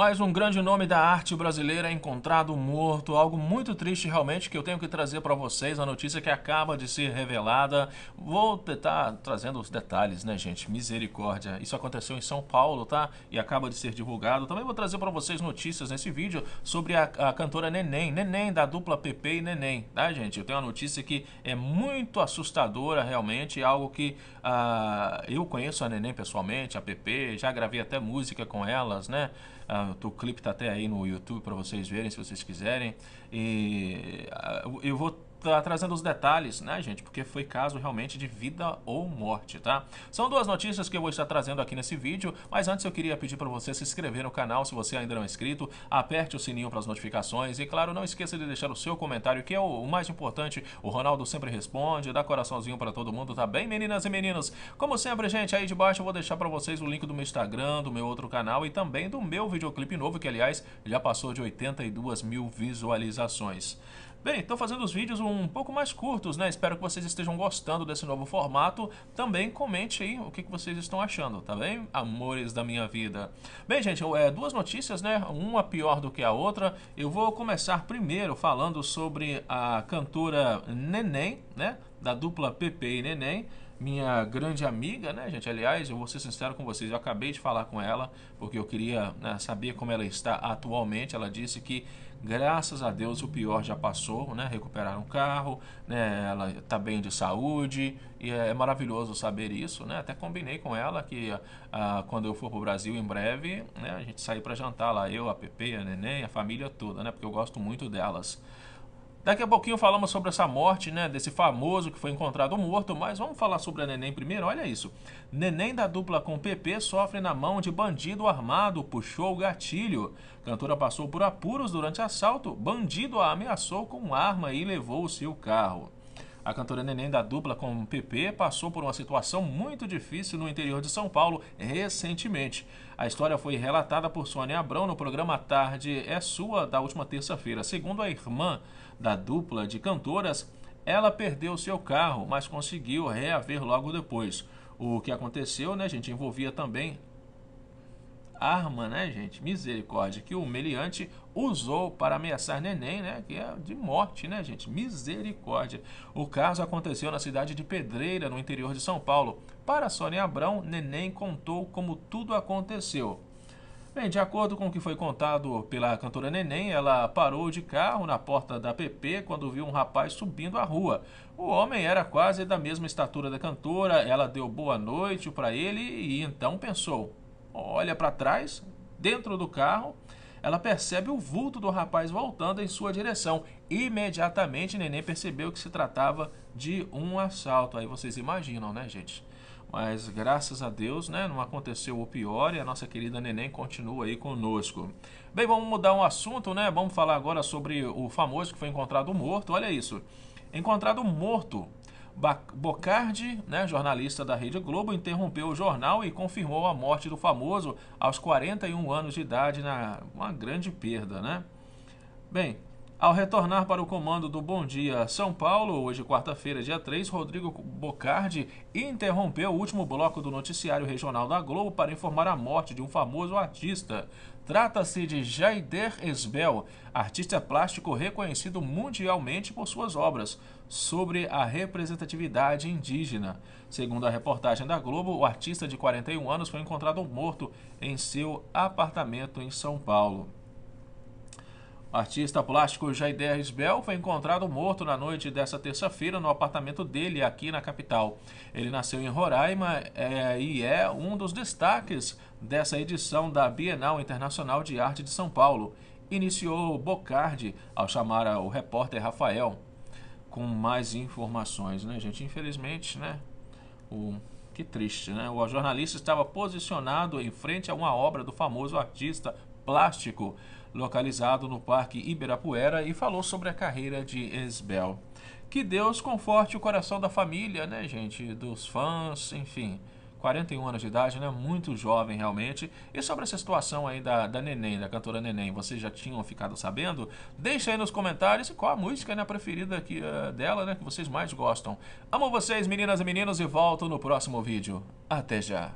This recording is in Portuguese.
Mais um grande nome da arte brasileira é encontrado morto, algo muito triste realmente que eu tenho que trazer para vocês, a notícia que acaba de ser revelada. Vou tentar trazendo os detalhes, né, gente? Misericórdia. Isso aconteceu em São Paulo, tá? E acaba de ser divulgado. Também vou trazer para vocês notícias nesse vídeo sobre a, a, cantora Neném, Neném da dupla Pepe e Neném, tá, gente? Eu tenho uma notícia que é muito assustadora realmente, algo que uh, eu conheço a Neném pessoalmente, a Pepe, já gravei até música com elas, né? Uh, o clipe está até aí no YouTube para vocês verem, se vocês quiserem. E ah, eu vou tá trazendo os detalhes, né, gente? Porque foi caso realmente de vida ou morte, tá? São duas notícias que eu vou estar trazendo aqui nesse vídeo, mas antes eu queria pedir para você se inscrever no canal se você ainda não é inscrito, aperte o sininho para as notificações e, claro, não esqueça de deixar o seu comentário, que é o mais importante. O Ronaldo sempre responde, dá coraçãozinho para todo mundo, tá bem, meninas e meninos? Como sempre, gente, aí de baixo eu vou deixar para vocês o link do meu Instagram, do meu outro canal e também do meu videoclipe novo, que, aliás, já passou de 82 mil visualizações. Bem, estou fazendo os vídeos um pouco mais curtos, né? Espero que vocês estejam gostando desse novo formato. Também comente aí o que, que vocês estão achando, tá bem? Amores da minha vida. Bem, gente, é, duas notícias, né? Uma pior do que a outra. Eu vou começar primeiro falando sobre a cantora Neném, né? da dupla Pepe e Neném, minha grande amiga, né, gente? Aliás, eu vou ser sincero com vocês, eu acabei de falar com ela, porque eu queria né, saber como ela está atualmente. Ela disse que, graças a Deus, o pior já passou, né? Recuperaram o carro, né? Ela está bem de saúde, e é, é maravilhoso saber isso, né? Até combinei com ela que ah, ah, quando eu for para o Brasil em breve, né, a gente sair para jantar lá, eu, a Pepe, a Neném, a família toda, né? Porque eu gosto muito delas. Daqui a pouquinho falamos sobre essa morte, né, desse famoso que foi encontrado morto, mas vamos falar sobre a Neném primeiro, olha isso. Neném da dupla com PP sofre na mão de bandido armado, puxou o gatilho. Cantora passou por apuros durante assalto, bandido a ameaçou com arma e levou o seu carro. A cantora Neném da dupla com PP passou por uma situação muito difícil no interior de São Paulo recentemente. A história foi relatada por Sônia Abrão no programa Tarde é Sua da última terça-feira. Segundo a irmã da dupla de cantoras, ela perdeu seu carro, mas conseguiu reaver logo depois. O que aconteceu, né, gente, envolvia também arma, né, gente? Misericórdia, que o humilhante usou para ameaçar neném, né? Que é de morte, né, gente? Misericórdia. O caso aconteceu na cidade de Pedreira, no interior de São Paulo. Para Sônia Abrão, neném contou como tudo aconteceu. Bem, de acordo com o que foi contado pela cantora Neném, ela parou de carro na porta da PP quando viu um rapaz subindo a rua. O homem era quase da mesma estatura da cantora, ela deu boa noite para ele e então pensou: olha para trás, dentro do carro, ela percebe o vulto do rapaz voltando em sua direção. Imediatamente, Neném percebeu que se tratava de um assalto. Aí vocês imaginam, né, gente? Mas graças a Deus, né, não aconteceu o pior e a nossa querida Neném continua aí conosco. Bem, vamos mudar um assunto, né? Vamos falar agora sobre o famoso que foi encontrado morto. Olha isso. Encontrado morto Bocardi, né, jornalista da Rede Globo, interrompeu o jornal e confirmou a morte do famoso aos 41 anos de idade, na uma grande perda, né? Bem, ao retornar para o comando do Bom Dia São Paulo, hoje quarta-feira, dia 3, Rodrigo Bocardi interrompeu o último bloco do noticiário regional da Globo para informar a morte de um famoso artista. Trata-se de Jaider Esbel, artista plástico reconhecido mundialmente por suas obras sobre a representatividade indígena. Segundo a reportagem da Globo, o artista de 41 anos foi encontrado morto em seu apartamento em São Paulo. O artista plástico Jair Isbel foi encontrado morto na noite dessa terça-feira no apartamento dele aqui na capital. Ele nasceu em Roraima é, e é um dos destaques dessa edição da Bienal Internacional de Arte de São Paulo. Iniciou Bocardi ao chamar o repórter Rafael com mais informações, né, gente? Infelizmente, né? O que triste, né? O jornalista estava posicionado em frente a uma obra do famoso artista plástico localizado no Parque Ibirapuera, e falou sobre a carreira de Esbel. Que Deus conforte o coração da família, né, gente? Dos fãs, enfim. 41 anos de idade, né? Muito jovem realmente. E sobre essa situação aí da, da Neném, da cantora Neném, vocês já tinham ficado sabendo? Deixa aí nos comentários qual a música né, preferida aqui uh, dela, né? Que vocês mais gostam. Amo vocês, meninas e meninos, e volto no próximo vídeo. Até já!